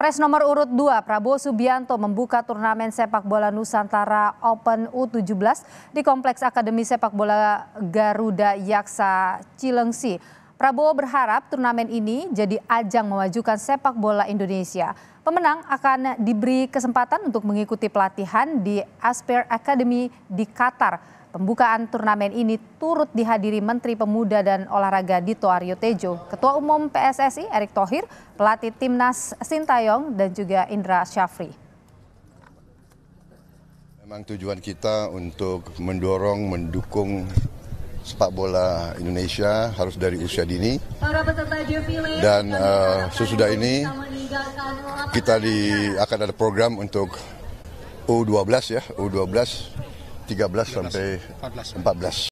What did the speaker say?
Pres nomor urut 2 Prabowo Subianto membuka turnamen sepak bola Nusantara Open U17 di Kompleks Akademi Sepak Bola Garuda Yaksa Cilengsi. Prabowo berharap turnamen ini jadi ajang memajukan sepak bola Indonesia. Pemenang akan diberi kesempatan untuk mengikuti pelatihan di Asper Academy di Qatar. Pembukaan turnamen ini turut dihadiri Menteri Pemuda dan Olahraga Dito Aryo Tejo, Ketua Umum PSSI Erick Thohir, pelatih timnas Sintayong dan juga Indra Syafri. Memang tujuan kita untuk mendorong, mendukung sepak bola Indonesia harus dari usia dini dan uh, sesudah ini kita di akan ada program untuk U12 ya U12 13 sampai 14.